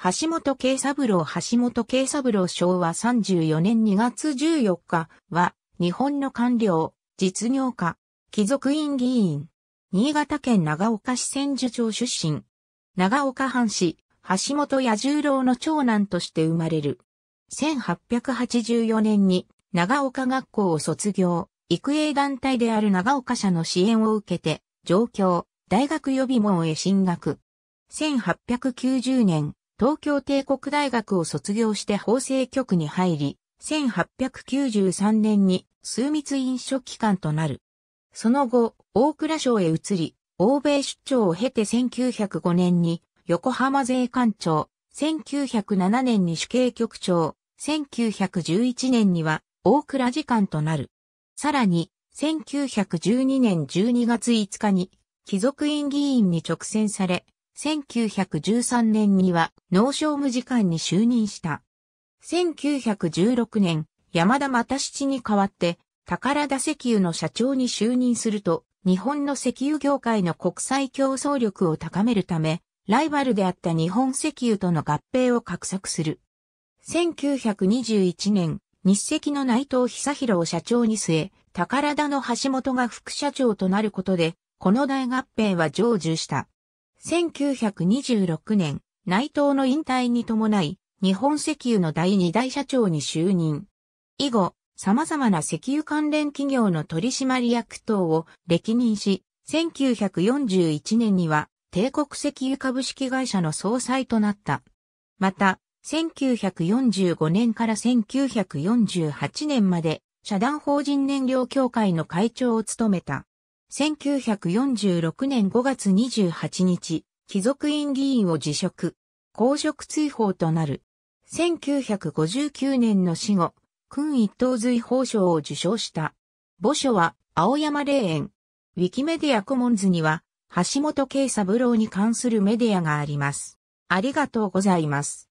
橋本慶三郎橋本慶三郎昭和34年2月14日は、日本の官僚、実業家、貴族院議員、新潟県長岡市千住町出身、長岡藩士、橋本彌十郎の長男として生まれる。1884年に長岡学校を卒業、育英団体である長岡社の支援を受けて、上京、大学予備門へ進学。1890年、東京帝国大学を卒業して法制局に入り、1893年に数密飲食機関となる。その後、大蔵省へ移り、欧米出張を経て1905年に横浜税関庁、1907年に主計局長、1911年には大蔵次官となる。さらに、1912年12月5日に貴族院議員に直選され、1913年には農商務次官に就任した。1916年、山田又七に代わって、宝田石油の社長に就任すると、日本の石油業界の国際競争力を高めるため、ライバルであった日本石油との合併を画策する。1921年、日赤の内藤久弘を社長に据え、宝田の橋本が副社長となることで、この大合併は成就した。1926年、内藤の引退に伴い、日本石油の第二大社長に就任。以後、様々な石油関連企業の取締役等を歴任し、1941年には帝国石油株式会社の総裁となった。また、1945年から1948年まで社団法人燃料協会の会長を務めた。1946年5月28日、貴族院議員を辞職、公職追放となる。1959年の死後、君一等随報賞を受賞した。墓所は、青山霊園。ウィキメディアコモンズには、橋本慶三郎に関するメディアがあります。ありがとうございます。